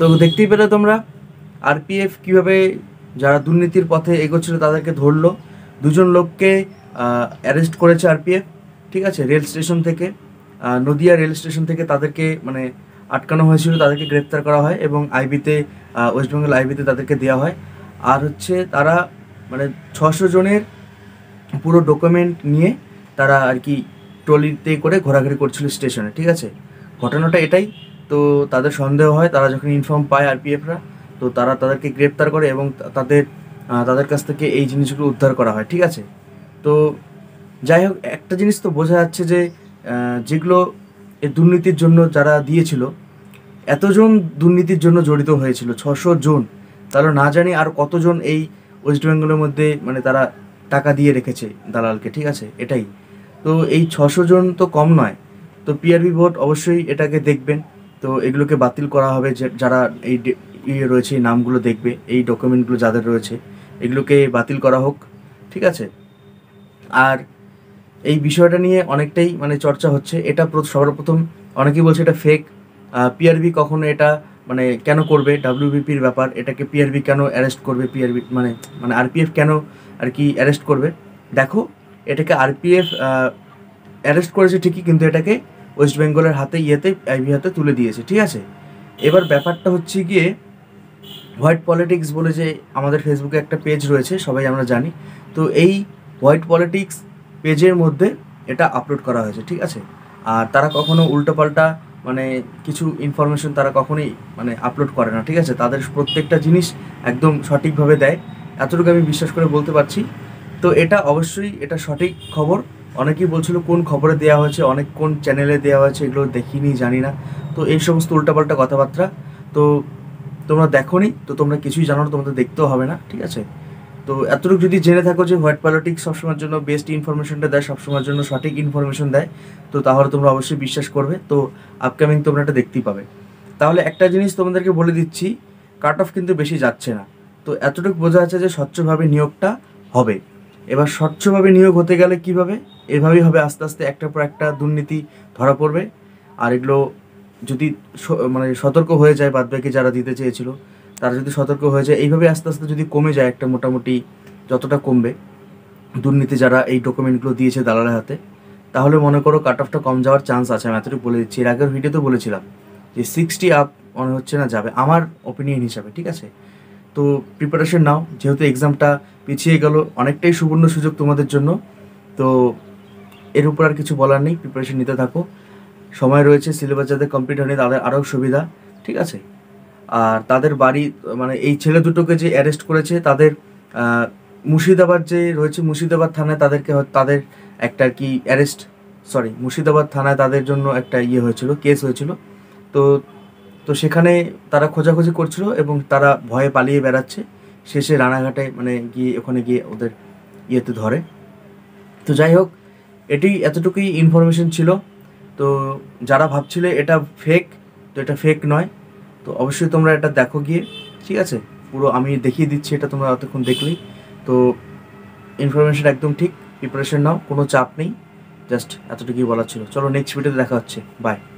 তো দেখতেই পেলে তোমরা আরপিএফ কিভাবে যারা দুর্নীতির পথে এগোচ্ছিল তাদেরকে ধরলো দুজন লোককে অ্যারেস্ট করেছে আরপিএফ ঠিক আছে রেল স্টেশন থেকে নদিয়া রেল স্টেশন থেকে তাদেরকে মানে আটকানো হয়েছিল তাদেরকে গ্রেপ্তার করা হয় এবং আইবিতে ওয়েস্টবেঙ্গল আইবিতে তাদেরকে দেওয়া হয় আর হচ্ছে তারা মানে ছশো জনের পুরো ডকুমেন্ট নিয়ে তারা আর কি ট্রলিতে করে ঘোরাঘুরি করছিল স্টেশনে ঠিক আছে ঘটনাটা এটাই তো তাদের সন্দেহ হয় তারা যখন ইনফর্ম পায় আরপিএফরা তো তারা তাদেরকে গ্রেপ্তার করে এবং তাদের তাদের কাছ থেকে এই জিনিসগুলো উদ্ধার করা হয় ঠিক আছে তো যাই হোক একটা জিনিস তো বোঝা যাচ্ছে যে যেগুলো এই দুর্নীতির জন্য যারা দিয়েছিল এতজন দুর্নীতির জন্য জড়িত হয়েছিল ছশো জন তাহলে না জানি আর কতজন এই ওয়েস্ট বেঙ্গলের মধ্যে মানে তারা টাকা দিয়ে রেখেছে দালালকে ঠিক আছে এটাই তো এই ছশো জন তো কম নয় তো পিআরবি বোর্ড অবশ্যই এটাকে দেখবেন তো এগুলোকে বাতিল করা হবে যে যারা এই ইয়ে রয়েছে এই নামগুলো দেখবে এই ডকুমেন্টগুলো যাদের রয়েছে এগুলোকে বাতিল করা হোক ঠিক আছে আর এই বিষয়টা নিয়ে অনেকটাই মানে চর্চা হচ্ছে এটা সর্বপ্রথম অনেকেই বলছে এটা ফেক পিআরবি কখনো এটা মানে কেন করবে ডাব্লিউবিপির ব্যাপার এটাকে পিআরবি কেন অ্যারেস্ট করবে পিআরবি মানে মানে আরপিএফ কেন আর কি অ্যারেস্ট করবে দেখো এটাকে আরপিএফ অ্যারেস্ট করেছে ঠিকই কিন্তু এটাকে ওয়েস্ট বেঙ্গলের হাতে ইয়েতে আইবি হাতে তুলে দিয়েছে ঠিক আছে এবার ব্যাপারটা হচ্ছে গিয়ে হোয়াইট পলিটিক্স বলে যে আমাদের ফেসবুকে একটা পেজ রয়েছে সবাই আমরা জানি তো এই হোয়াইট পলিটিক্স পেজের মধ্যে এটা আপলোড করা হয়েছে ঠিক আছে আর তারা কখনো উল্টোপাল্টা মানে কিছু ইনফরমেশন তারা কখনোই মানে আপলোড করে না ঠিক আছে তাদের প্রত্যেকটা জিনিস একদম সঠিকভাবে দেয় এতটুকু আমি বিশ্বাস করে বলতে পারছি তো এটা অবশ্যই এটা সঠিক খবর অনেকেই বলছিল কোন খবরে দেওয়া হয়েছে অনেক কোন চ্যানেলে দেওয়া হয়েছে এগুলো দেখিনি জানি না তো এই সমস্ত উল্টাপাল্টা কথাবার্তা তো তোমরা দেখো তো তোমরা কিছুই জানো না তোমাদের দেখতেও হবে না ঠিক আছে তো এতটুকু যদি জেনে থাকো যে হোয়াইট পলিটিক্স সবসময়ের জন্য বেস্ট ইনফরমেশনটা দেয় সবসময়ের জন্য সঠিক ইনফরমেশন দেয় তো তাহলে তোমরা অবশ্যই বিশ্বাস করবে তো আপকামিং তোমরা এটা দেখতেই পাবে তাহলে একটা জিনিস তোমাদেরকে বলে দিচ্ছি কাট অফ কিন্তু বেশি যাচ্ছে না তো এতটুকু বোঝা যাচ্ছে যে স্বচ্ছভাবে নিয়োগটা হবে এবার স্বচ্ছভাবে নিয়োগ হতে গেলে কিভাবে এভাবেই হবে আস্তে আস্তে একটার পর একটা দুর্নীতি ধরা পড়বে আর এগুলো যদি মানে সতর্ক হয়ে যায় বাদবাকি যারা দিতে চেয়েছিল তারা যদি সতর্ক হয়ে যায় এইভাবে আস্তে আস্তে যদি কমে যায় একটা মোটামুটি যতটা কমবে দুর্নীতি যারা এই ডকুমেন্টগুলো দিয়েছে দালালের হাতে তাহলে মনে করো কাট অফটা কম যাওয়ার চান্স আছে আমি এতটুকু বলে দিচ্ছি এর আগের ভিডিওতে বলেছিলাম যে সিক্সটি আপ মনে হচ্ছে না যাবে আমার ওপিনিয়ন হিসাবে ঠিক আছে তো প্রিপারেশন নাও যেহেতু এক্সামটা পিছিয়ে গেল অনেকটাই সুবর্ণ সুযোগ তোমাদের জন্য তো এর উপর আর কিছু বলার নেই প্রিপারেশন নিতে থাকো সময় রয়েছে সিলেবাস যাদের কমপ্লিট হয়নি তাদের আরও সুবিধা ঠিক আছে আর তাদের বাড়ি মানে এই ছেলে দুটোকে যে অ্যারেস্ট করেছে তাদের মুর্শিদাবাদ যে রয়েছে মুর্শিদাবাদ থানায় তাদেরকে তাদের একটা কি অ্যারেস্ট সরি মুর্শিদাবাদ থানায় তাদের জন্য একটা ইয়ে হয়েছিল কেস হয়েছিল তো তো সেখানে তারা খোঁজাখুঁজি করছিল এবং তারা ভয়ে পালিয়ে বেড়াচ্ছে শেষে রানাঘাটে মানে গিয়ে ওখানে গিয়ে ওদের ইয়েতে ধরে তো যাই হোক এটি এতটুকুই ইনফরমেশন ছিল তো যারা ভাবছিলে এটা ফেক তো এটা ফেক নয় তো অবশ্যই তোমরা এটা দেখো গিয়ে ঠিক আছে পুরো আমি দেখিয়ে দিচ্ছি এটা তোমরা অতক্ষণ দেখলেই তো ইনফরমেশন একদম ঠিক প্রিপারেশন নাও কোনো চাপ নেই জাস্ট এতটুকুই বলার ছিল চলো নেক্সট ভিডিওতে দেখা হচ্ছে বাই